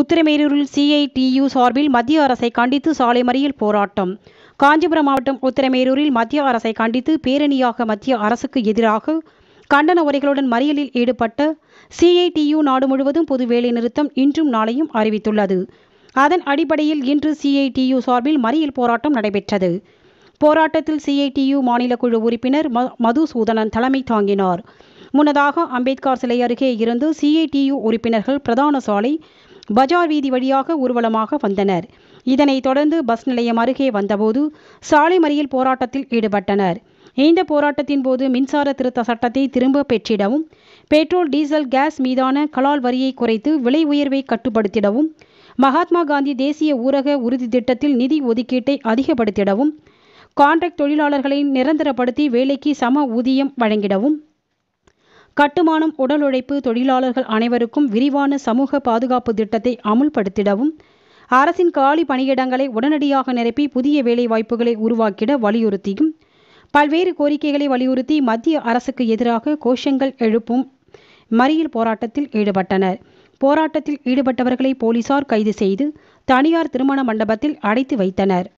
உத்திரமேரூரில் CITU சார்பில் மத்திய அரசை கண்டித்து சாலை மறியல் போராட்டம் காஞ்சிபுரம் மாவட்டம் உத்திரமேரூரில் மத்திய அரசை கண்டித்து பேரணியாக மத்திய அரசுக்கு எதிராக கண்டன உரைகளுடன் மறியலில் ஈடுபட்ட சிஐடியு நாடு முழுவதும் பொது வேலைநிறுத்தம் இன்றும் நாளையும் அறிவித்துள்ளது அதன் அடிப்படையில் இன்று சிஐடியு சார்பில் மறியல் போராட்டம் நடைபெற்றது போராட்டத்தில் சிஐடியு மாநில குழு உறுப்பினர் மதுசூதனன் தலைமை தாங்கினார் முன்னதாக அம்பேத்கர் சிலை அருகே இருந்து சிஐடியு உறுப்பினர்கள் பிரதான சாலை பஜார் வீதி வழியாக ஊர்வலமாக வந்தனர் இதனைத் தொடர்ந்து பஸ் நிலையம் அருகே வந்தபோது சாலை மறியல் போராட்டத்தில் ஈடுபட்டனர் இந்த போராட்டத்தின் போது மின்சார திருத்த சட்டத்தை திரும்ப பெற்றிடவும் பெட்ரோல் டீசல் கேஸ் மீதான கலால் வரியை குறைத்து விலை உயர்வை கட்டுப்படுத்திடவும் மகாத்மா காந்தி தேசிய ஊரக உறுதி திட்டத்தில் நிதி ஒதுக்கீட்டை அதிகப்படுத்திடவும் கான்ட்ராக்ட் தொழிலாளர்களை நிரந்தரப்படுத்தி வேலைக்கு சம ஊதியம் வழங்கிடவும் கட்டுமானம் உடல் உழைப்பு தொழிலாளர்கள் அனைவருக்கும் விரிவான சமூக பாதுகாப்பு திட்டத்தை அமுல்படுத்திடவும் அரசின் காலி பணியிடங்களை உடனடியாக நிரப்பி புதிய வேலைவாய்ப்புகளை உருவாக்கிட வலியுறுத்தியும் பல்வேறு கோரிக்கைகளை வலியுறுத்தி மத்திய அரசுக்கு எதிராக கோஷங்கள் எழுப்பும் மறியல் போராட்டத்தில் ஈடுபட்டனர் போராட்டத்தில் ஈடுபட்டவர்களை போலீசார் கைது செய்து தனியார் திருமண மண்டபத்தில் அடைத்து வைத்தனர்